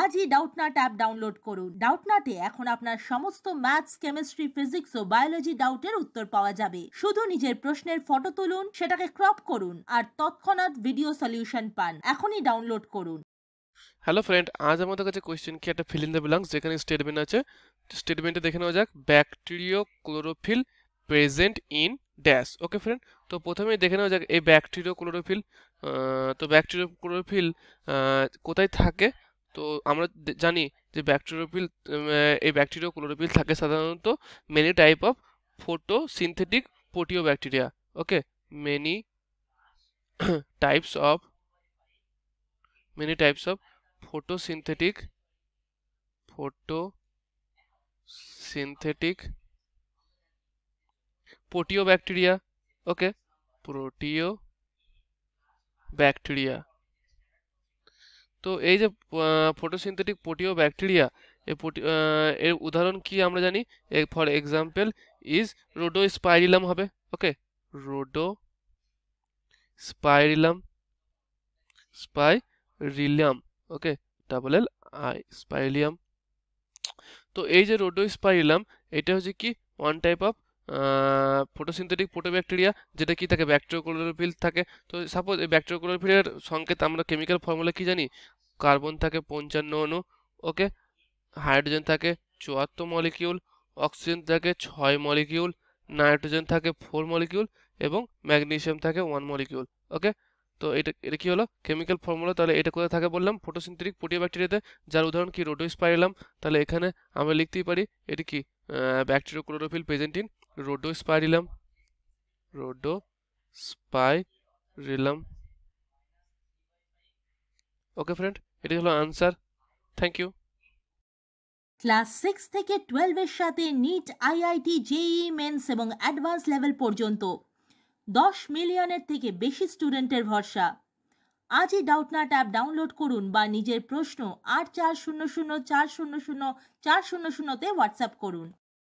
আজই Doubtnut app download করুন ডাউটনাটে এখন আপনার সমস্ত ম্যাথস কেমিস্ট্রি ফিজিক্স ও বায়োলজি ডাউটের উত্তর পাওয়া যাবে শুধু নিজের প্রশ্নের ফটো তুলুন সেটাকে ক্রপ করুন আর তৎক্ষণাৎ ভিডিও সলিউশন পান এখনই ডাউনলোড করুন হ্যালো ফ্রেন্ড আজ আমাদের কাছে কোয়েশ্চেন কি একটা ফিল ইন দ্য ব্ল্যাঙ্কস যেখানে স্টেটমেন্ট আছে স্টেটমেন্টে দেখে নেওয়া যাক bacteria chlorophyll present in dash okay friend তো প্রথমে দেখে নেওয়া যাক এই ব্যাকটেরিয়া ক্লোরোফিল তো ব্যাকটেরিয়া ক্লোরোফিল কোথায় থাকে तो हम जानते हैं कि बैक्टीरियोफिल ये बैक्टीरियोक्लोरेफिल থাকে সাধারণত many type of photosynthetic proteobacteria okay many types of many types of photosynthetic photosynthetic proteobacteria okay proteobacteria তো এই যে ফটোসিনথেটিক পোটিও ব্যাকটেরিয়া এর উদাহরণ কি আমরা জানি for example is rhodospirillum হবে okay rhodospirillum spirillum okay double L I spirillum তো এই যে রোডো স্পাইরিলাম এটা হচ্ছে কি one type of photosynthetic bacteria যেটা কি থাকে ক্লোরোফিল থাকে তো সাপোজ এই ক্লোরোফিলের সংকেত আমরা কেমিক্যাল ফর্মুলা কি জানি কার্বন থাকে পঞ্চান্ন অণু ওকে হাইড্রোজেন থাকে চুয়াত্তর মলিকিউল অক্সিজেন থাকে ছয় মলিকিউল নাইট্রোজেন থাকে ফোর মলিকিউল এবং ম্যাগনেশিয়াম থাকে ওয়ান মলিকিউল ওকে তো এটা এটা কী হলো কেমিক্যাল ফর্মুলা তাহলে এটা কোথায় থাকে বললাম ফটোসিনথেটিক ব্যাকটেরিয়াতে যার উদাহরণ কি রোডোইস পাইলাম তাহলে এখানে আমরা লিখতেই পারি এটি কি ব্যাকটেরিয়া ক্লোরোফিল প্রেজেন্টিন রোডোইস পাইলাম রোডো স্পাইরিলাম ওকে ফ্রেন্ড এটি হলো answer thank you class six থেকে টুয়েলভের সাথে নিট আইআইটি জেই মেন্স এবং অ্যাডভান্স লেভেল পর্যন্ত দশ মিলিয়নের থেকে বেশি স্টুডেন্টের ভরসা আজই ডাউটনাট অ্যাপ ডাউনলোড করুন বা নিজের প্রশ্ন আট চার শূন্য শূন্য চার শূন্য শূন্য চার শূন্য শূন্যতে হোয়াটসঅ্যাপ করুন